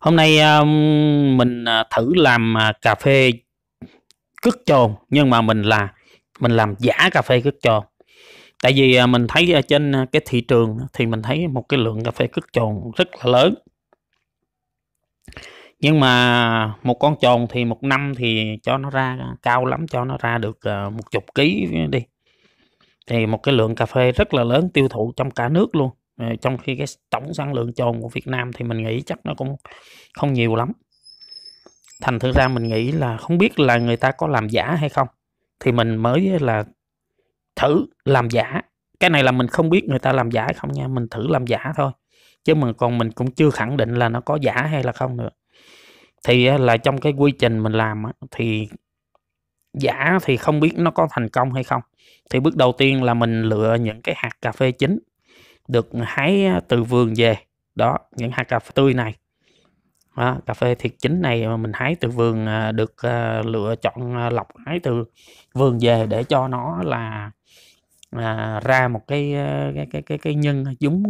hôm nay um, mình à, thử làm à, cà phê cất trồn nhưng mà mình là mình làm giả cà phê cất trồn tại vì à, mình thấy trên cái thị trường thì mình thấy một cái lượng cà phê cất trồn rất là lớn nhưng mà một con trồn thì một năm thì cho nó ra cao lắm cho nó ra được một chục ký đi thì một cái lượng cà phê rất là lớn tiêu thụ trong cả nước luôn Ờ, trong khi cái tổng sản lượng trồn của Việt Nam thì mình nghĩ chắc nó cũng không nhiều lắm thành thử ra mình nghĩ là không biết là người ta có làm giả hay không thì mình mới là thử làm giả cái này là mình không biết người ta làm giả hay không nha mình thử làm giả thôi chứ mà còn mình cũng chưa khẳng định là nó có giả hay là không nữa thì ờ, là trong cái quy trình mình làm thì giả thì không biết nó có thành công hay không thì bước đầu tiên là mình lựa những cái hạt cà phê chính được hái từ vườn về đó những hạt cà phê tươi này đó, cà phê thiệt chính này mà mình hái từ vườn à, được à, lựa chọn à, lọc hái từ vườn về để cho nó là à, ra một cái cái cái cái, cái nhân giống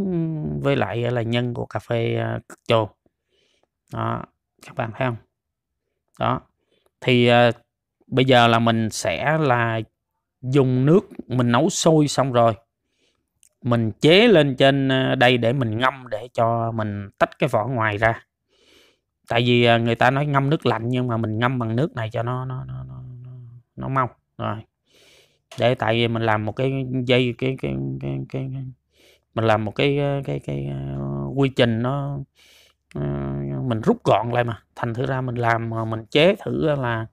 với lại là nhân của cà phê cực trồ đó các bạn thấy không đó thì à, bây giờ là mình sẽ là dùng nước mình nấu sôi xong rồi mình chế lên trên ờ, đây để mình ngâm để cho mình tách cái vỏ ngoài ra tại vì ờ, người ta nói ngâm nước lạnh nhưng mà mình ngâm bằng nước này cho nó nó nó nó, nó mau rồi để tại vì mình làm một cái dây cái cái cái, cái, mình làm một cái ờ, cái cái quy trình nó mình rút gọn lại mà thành thử ra mình làm mình chế thử là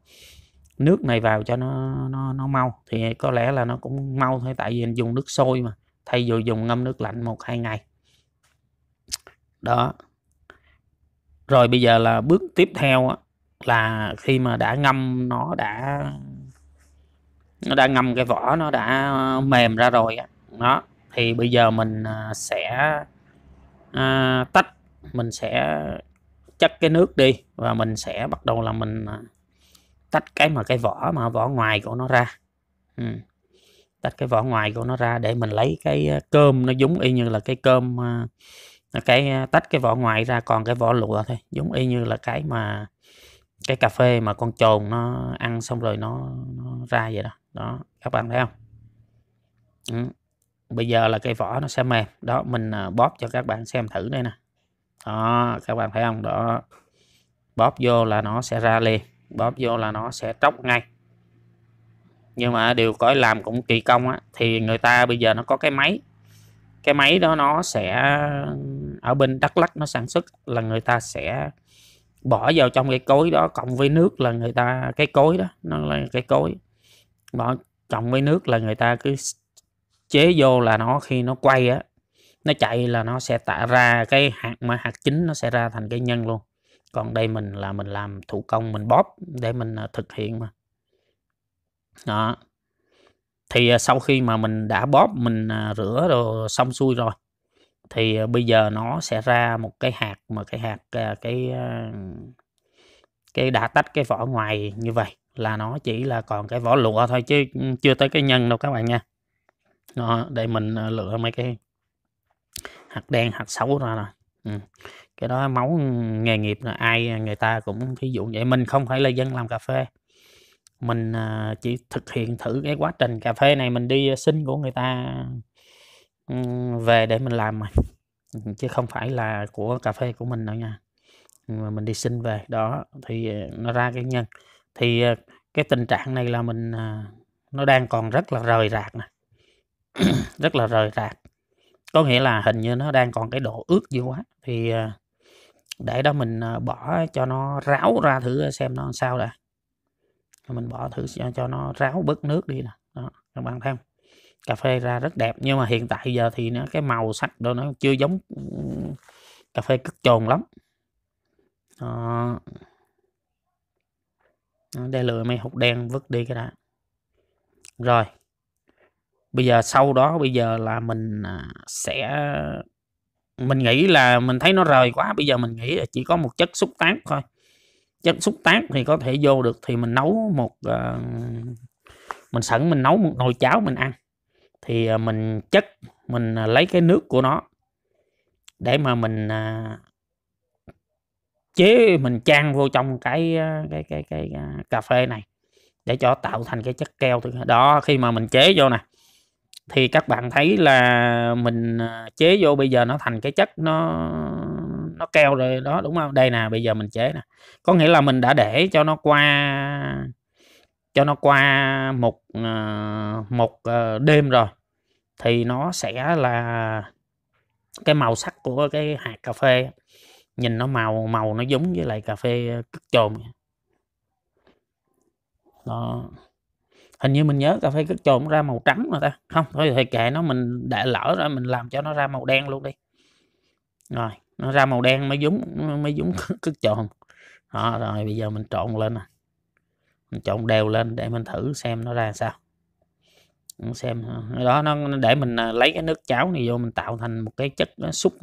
nước này vào cho nó nó nó mau thì có lẽ là nó cũng mau thôi tại vì mình dùng nước sôi mà thầy vô dùng ngâm nước lạnh một hai ngày đó rồi bây giờ là bước tiếp theo là khi mà đã ngâm nó đã nó đã ngâm cái vỏ nó đã mềm ra rồi đó thì bây giờ mình à, sẽ à, tách mình sẽ chất cái nước đi và mình sẽ bắt đầu là mình à, tách cái mà cái vỏ mà vỏ ngoài của nó ra ừ tách cái vỏ ngoài của nó ra để mình lấy cái ờ, cơm nó giống y như là cái cơm ờ, cái ờ, tách cái vỏ ngoài ra còn cái vỏ lụa thôi giống y như là cái mà cái cà phê mà con trồn nó ăn xong rồi nó, nó ra vậy đó đó các bạn thấy không ừ. bây giờ là cái vỏ nó sẽ mềm đó mình bóp cho các bạn xem thử đây nè đó các bạn thấy không đó bóp vô là nó sẽ ra liền bóp vô là nó sẽ tróc ngay nhưng mà điều cõi làm cũng kỳ công á, thì người ta bây giờ nó có cái máy cái máy đó nó sẽ ở bên Đắk Lắk nó sản xuất là người ta sẽ bỏ vào trong cái cối đó cộng với nước là người ta cái cối đó nó là cái cối bỏ cộng với nước là người ta cứ chế vô là nó khi nó quay á nó chạy là nó sẽ tạo ra cái hạt mà hạt chính nó sẽ ra thành cái nhân luôn còn đây mình là mình làm thủ công mình bóp để mình à, thực hiện mà đó thì à, sau khi mà mình đã bóp mình à, rửa rồi xong xuôi rồi thì à, bây giờ nó sẽ ra một cái hạt mà cái hạt cái cái đã tách cái vỏ ngoài như vậy là nó chỉ là còn cái vỏ lụa thôi chứ ừ, chưa tới cái nhân đâu các bạn nha đó, để mình lựa mấy cái hạt đen hạt xấu ra rồi ừ. cái đó máu nghề nghiệp là ai người ta cũng ví dụ vậy mình không phải là dân làm cà phê mình à, chỉ thực hiện thử cái quá trình cà phê này mình đi à, xin của người ta về để mình làm mà chứ không phải là của cà phê của mình đâu nha mà mình đi xin về đó thì à, nó ra cái nhân thì cái tình trạng này là mình nó đang còn rất là rời rạc nè rất là rời rạc có nghĩa là hình như nó đang còn cái độ ướt dữ quá thì để đó mình bỏ cho nó ráo ra thử xem nó sao đã mình bỏ thử cho cho nó ráo bớt nước đi nè đó các bạn thấy không cà phê ra rất đẹp nhưng mà hiện tại giờ thì nó cái màu sắc đó nó chưa giống cà phê cất trồn lắm đó. để lựa mấy hột đen vứt đi cái đã rồi bây giờ sau đó bây giờ là mình à, sẽ mình nghĩ là mình thấy nó rời quá bây giờ mình nghĩ là chỉ có một chất xúc tác thôi chất xúc tác thì có thể vô được thì mình nấu một uh, mình sẵn mình nấu một nồi cháo mình ăn thì ờ, mình chất mình ờ, lấy cái nước của nó để mà mình uh, chế mình chan vô trong cái cái cái cái, cái uh, cà phê này để cho tạo thành cái chất keo từ đó khi mà mình chế vô nè thì các bạn thấy là mình chế vô bây giờ nó thành cái chất nó nó keo rồi đó đúng không đây nè bây giờ mình chế nè có nghĩa là mình đã để cho nó qua cho nó qua một ờ, một ờ, đêm rồi thì nó sẽ là cái màu sắc của cái hạt cà phê nhìn nó màu màu nó giống với lại cà phê cất ờ, chồn đó hình như mình nhớ cà phê cất chồn ra màu trắng rồi ta không thôi thì kệ nó mình để lỡ rồi mình làm cho nó ra màu đen luôn đi rồi nó ra màu đen mới dúng mới dúng cứt tròn đó, rồi bây giờ mình trộn lên này. mình trộn đều lên để mình thử xem nó ra sao xem ờ, đó nó để mình ờ, lấy cái nước cháo này vô mình tạo thành một cái chất nó xúc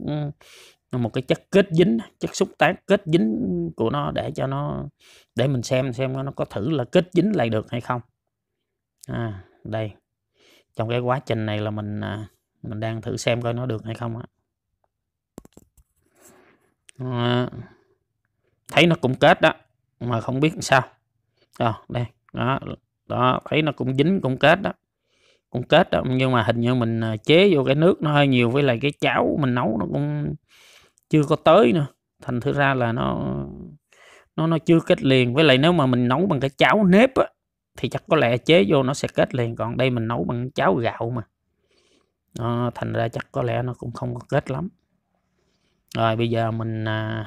ừ, một cái chất kết dính chất xúc tác kết dính của nó để cho nó để mình xem xem nó có thử là kết dính lại được hay không à, đây trong cái quá trình này là mình à, mình đang thử xem coi nó được hay không á Ờ, thấy nó cũng kết đó mà không biết sao rồi đây đó đó thấy nó cũng dính cũng kết đó cũng kết đó nhưng mà hình như mình à, chế vô cái nước nó hơi nhiều với lại cái cháo mình nấu nó cũng chưa có tới nữa thành thử ra là nó nó nó chưa kết liền với lại nếu mà mình nấu bằng cái cháo nếp á, thì chắc có lẽ chế vô nó sẽ kết liền còn đây mình nấu bằng cháo gạo mà à, thành ra chắc có lẽ nó cũng không có kết lắm rồi bây giờ mình à,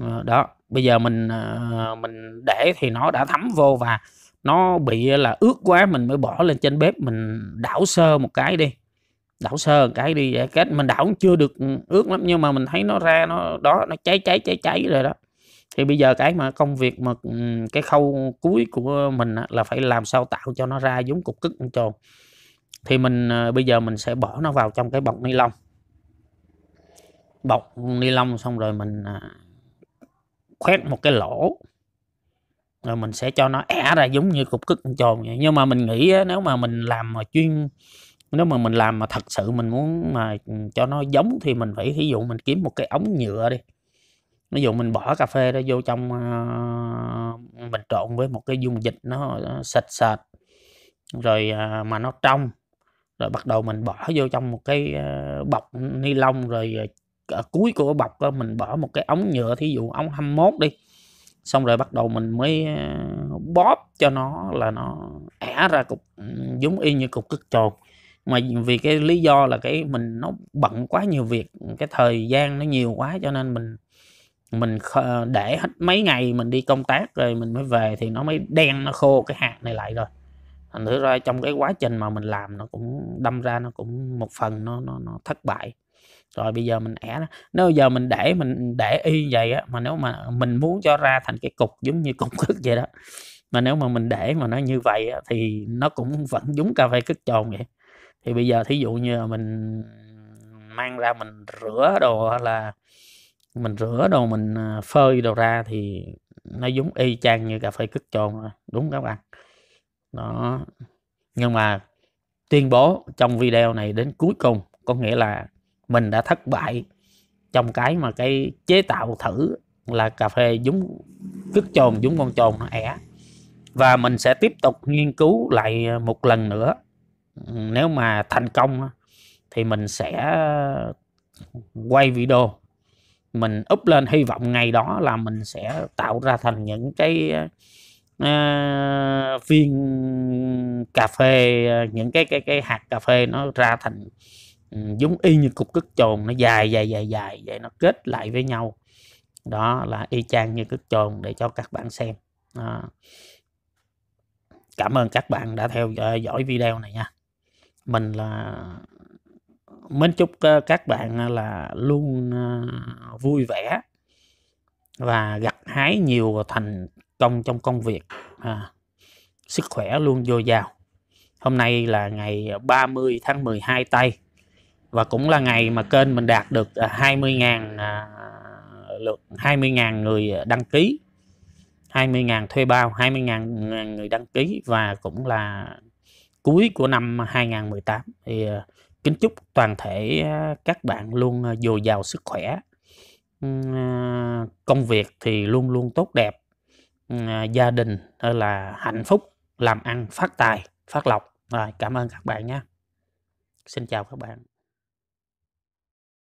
ờ, đó bây giờ mình à, mình để thì nó đã thấm vô và nó bị là ướt quá mình mới bỏ lên trên bếp mình đảo sơ một cái đi đảo sơ một cái đi để kết mình đảo chưa được ướt lắm nhưng mà mình thấy nó ra nó đó nó cháy cháy cháy cháy rồi đó thì bây giờ cái mà công việc mà ừ, cái khâu cuối của mình là phải làm sao tạo cho nó ra giống cục cức con trồn thì mình à, bây giờ mình sẽ bỏ nó vào trong cái bọc ni lông bọc ni lông xong rồi mình à, khoét một cái lỗ rồi mình sẽ cho nó ẻ ra giống như cục cức tròn vậy nhưng mà mình nghĩ nếu mà mình làm mà chuyên nếu mà mình làm mà thật sự mình muốn mà cho nó giống thì mình phải ví dụ mình kiếm một cái ống nhựa đi ví dụ mình bỏ cà phê đó vô trong uh, mình trộn với một cái dung dịch nó à, sạch sệt rồi mà nó trong rồi bắt đầu mình bỏ vô trong một cái bọc ni lông rồi ở cuối của bọc đó, mình bỏ một cái ống nhựa thí dụ ống 21 đi xong rồi bắt đầu mình mới ờ, bóp cho nó là nó ẻ ra cục ừ, giống y như cục cực tròn, mà vì cái lý do là cái mình nó bận quá nhiều việc cái thời gian nó nhiều quá cho nên mình mình ờ, để hết mấy ngày mình đi công tác rồi mình mới về thì nó mới đen nó khô cái hạt này lại rồi thành thử ra trong cái quá trình mà mình làm nó cũng đâm ra nó cũng một phần nó nó, nó thất bại rồi bây giờ mình ẻ nó nếu giờ mình để mình để y vậy á mà nếu mà mình muốn cho ra thành cái cục giống như cục cức vậy đó mà nếu mà mình để mà nó như vậy á, thì nó cũng vẫn giống cà phê cất tròn vậy thì bây giờ thí dụ như là mình mang ra mình rửa đồ hay là mình rửa đồ mình à, phơi đồ ra thì nó giống y chang như cà phê cất tròn đúng các bạn đó nhưng mà tuyên bố trong video này đến cuối cùng có nghĩa là mình đã thất bại trong cái mà cái chế tạo thử là cà phê dúng cứt trồn dúng con trồn nó ẻ và mình sẽ tiếp tục nghiên cứu lại một lần nữa nếu mà thành công thì mình sẽ quay video mình up lên hy vọng ngày đó là mình sẽ tạo ra thành những cái uh, ờ, viên cà phê ờ, những cái cái cái hạt cà phê nó ra thành Ừ, giống y như cục cất tròn nó dài dài dài dài vậy nó kết lại với nhau đó là y chang như cất tròn để cho các bạn xem đó. cảm ơn các bạn đã theo dõi video này nha mình là mến chúc ờ, các bạn ờ, là luôn ờ, vui vẻ và gặt hái nhiều thành công trong công việc à, sức khỏe luôn dồi dào hôm nay là ngày 30 tháng 12 tây và cũng là ngày mà kênh mình đạt được 20.000 à, à, lượt 20.000 người à, đăng ký 20.000 thuê bao 20.000 người đăng ký và cũng là cuối của năm 2018 thì kính chúc toàn thể các bạn luôn dồi dào sức khỏe công việc thì luôn luôn tốt đẹp gia đình là hạnh phúc làm ăn phát tài phát lộc rồi cảm ơn các bạn nhé xin chào các bạn